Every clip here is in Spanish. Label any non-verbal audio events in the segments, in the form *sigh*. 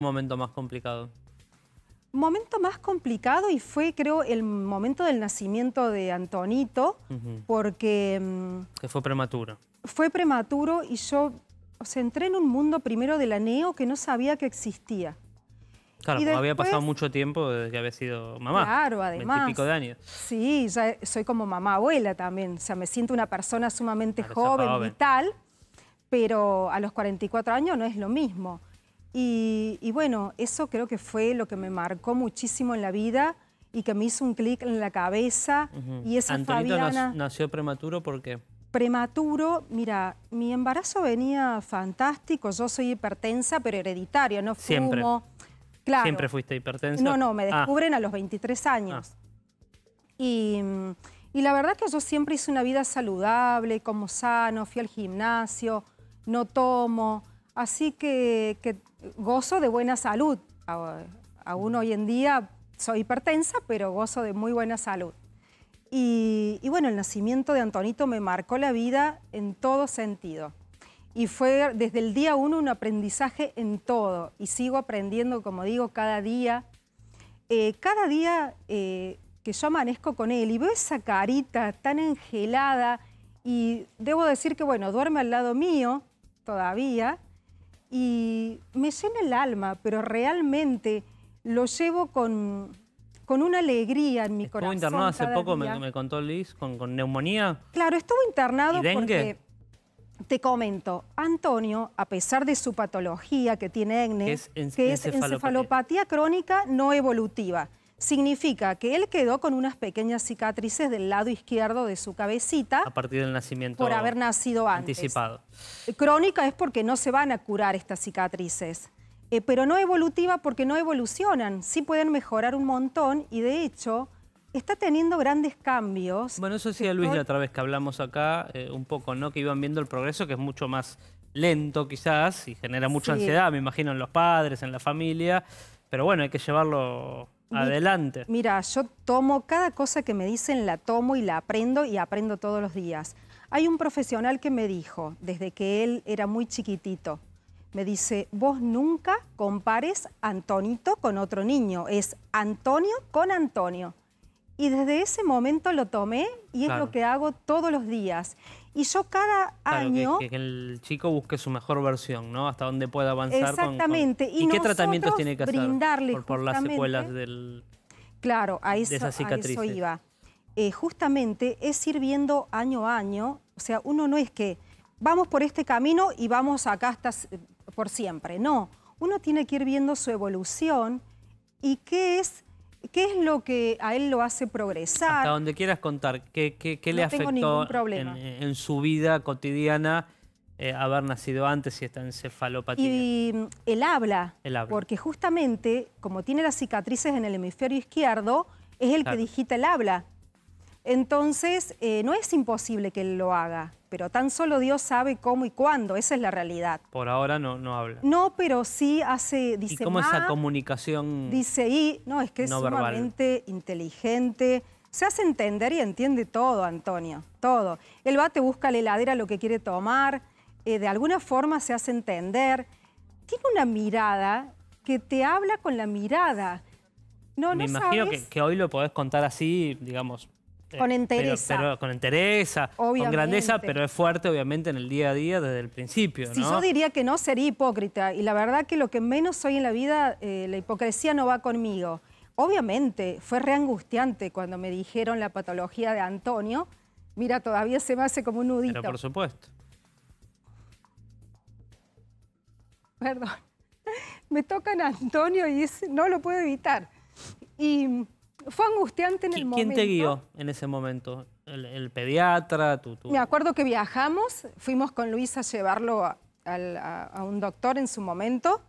momento más complicado? Momento más complicado y fue, creo, el momento del nacimiento de Antonito, porque... Mm, que fue prematuro. Fue prematuro y yo o sea, entré en un mundo primero de la neo que no sabía que existía. Claro, había pasado mucho tiempo desde que había sido mamá. Claro, además. años. Sí, ya soy como mamá abuela también. O sea, me siento una persona sumamente joven, joven, vital, pero a los 44 años no es lo mismo. Y, bueno, eso creo que fue lo que me marcó muchísimo en la vida y que me hizo un clic en la cabeza. Y esa Antonito Fabiana... nació prematuro, ¿por qué? Prematuro, mira, mi embarazo venía fantástico, yo soy hipertensa, pero hereditaria, no fumo. Siempre. Claro. ¿Siempre fuiste hipertensa? No, no, me ah. descubren a los 23 años. Ah. Mm, y la verdad que yo siempre hice una vida saludable, como sano, fui al gimnasio, no tomo, Así que, gozo de buena salud. Aún hoy en día soy hipertensa, pero gozo de muy buena salud. Y, bueno, el nacimiento de Antonito me marcó la vida en todo sentido. Y fue desde el día uno un aprendizaje en todo. Y sigo aprendiendo, como digo, cada día. Eh, cada día eh, que yo amanezco con él y veo esa carita tan engelada. Y debo decir que, bueno, duerme al lado mío todavía y me llena el alma, pero realmente lo llevo con, una alegría en mi corazón. Estuvo internado hace poco, me, contó Liz, con, neumonía. Claro, estuvo internado porque... Te comento, Antonio, a pesar de su patología que tiene EGNE, que es encefalopatía crónica no evolutiva, significa que él quedó con unas pequeñas cicatrices del lado izquierdo de su cabecita. A partir del nacimiento. Por haber nacido antes. Anticipado. Crónica es porque no se van a curar estas cicatrices. Eh, pero no evolutiva porque no evolucionan. Sí pueden mejorar un montón y de hecho está teniendo grandes cambios. Bueno, eso decía sí, Luis la otra vez que hablamos acá eh, un poco, ¿no? Que iban viendo el progreso que es mucho más lento quizás y genera mucha ansiedad, me imagino, en los padres, en la familia. Pero bueno, hay que llevarlo Adelante. Mira, yo tomo cada cosa que me dicen, la tomo y la aprendo y aprendo todos los días. Hay un profesional que me dijo, desde que él era muy chiquitito, me dice, vos nunca compares Antonito con otro niño, es Antonio con Antonio. Y desde ese momento lo tomé y es lo que hago todos los días. Y yo cada año... Que, el chico busque su mejor versión, ¿no? Hasta dónde pueda avanzar. Exactamente. ¿Y, qué tratamientos tiene que hacer por, las secuelas del... Claro, a eso, de eso iba. Eh, justamente es ir viendo año a año, o sea, uno no es que vamos por este camino y vamos acá hasta por siempre, no. Uno tiene que ir viendo su evolución y qué es ¿Qué es lo que a él lo hace progresar? Hasta donde quieras contar, ¿qué, le afectó en, su vida cotidiana eh, haber nacido antes y en cefalopatía? Y el mm, habla, porque justamente, como tiene las cicatrices en el hemisferio izquierdo, es el que digita el habla. Entonces, eh, no es imposible que Él lo haga, pero tan solo Dios sabe cómo y cuándo, esa es la realidad. Por ahora no, no habla. No, pero sí hace, dice... ¿Y cómo esa comunicación? Dice y, no, es que es sumamente inteligente, se hace entender y entiende todo, Antonio, todo. Él va, te busca la heladera lo que quiere tomar, eh, de alguna forma se hace entender. Tiene una mirada que te habla con la mirada. No, Me no imagino Que, que, hoy lo podés contar así, digamos, con entereza. con entereza, con grandeza, pero es fuerte obviamente en el día a día desde el principio. Si yo diría que no sería hipócrita y la verdad que lo que menos soy en la vida, eh, la hipocresía no va conmigo. Obviamente fue reangustiante cuando me dijeron la patología de Antonio. Mira, todavía se me hace como un nudito. Pero por supuesto. Perdón. *laughs* Me tocan a Antonio y no lo puedo evitar. Y fue angustiante en el momento. ¿Quién te guió en ese momento? ¿El, pediatra? Me acuerdo que viajamos, fuimos con Luis a llevarlo a, un doctor en su momento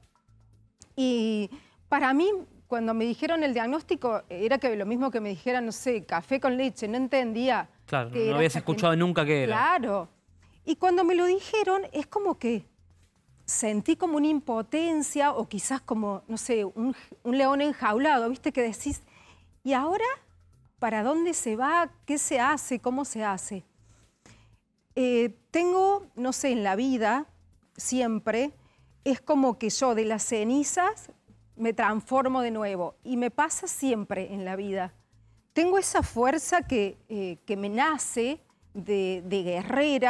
y para mí cuando me dijeron el diagnóstico, era que lo mismo que me dijeran, no sé, café con leche, no entendía. Claro, no habías escuchado nunca qué era. Claro. Y cuando me lo dijeron, es como que sentí como una impotencia o quizás como, no sé, un, un león enjaulado, ¿viste? Que decís, ¿Y ahora para dónde se va? ¿Qué se hace? ¿Cómo se hace? Eh, tengo, no sé, en la vida siempre es como que yo de las cenizas me transformo de nuevo y me pasa siempre en la vida. Tengo esa fuerza que, eh, me nace de guerrera.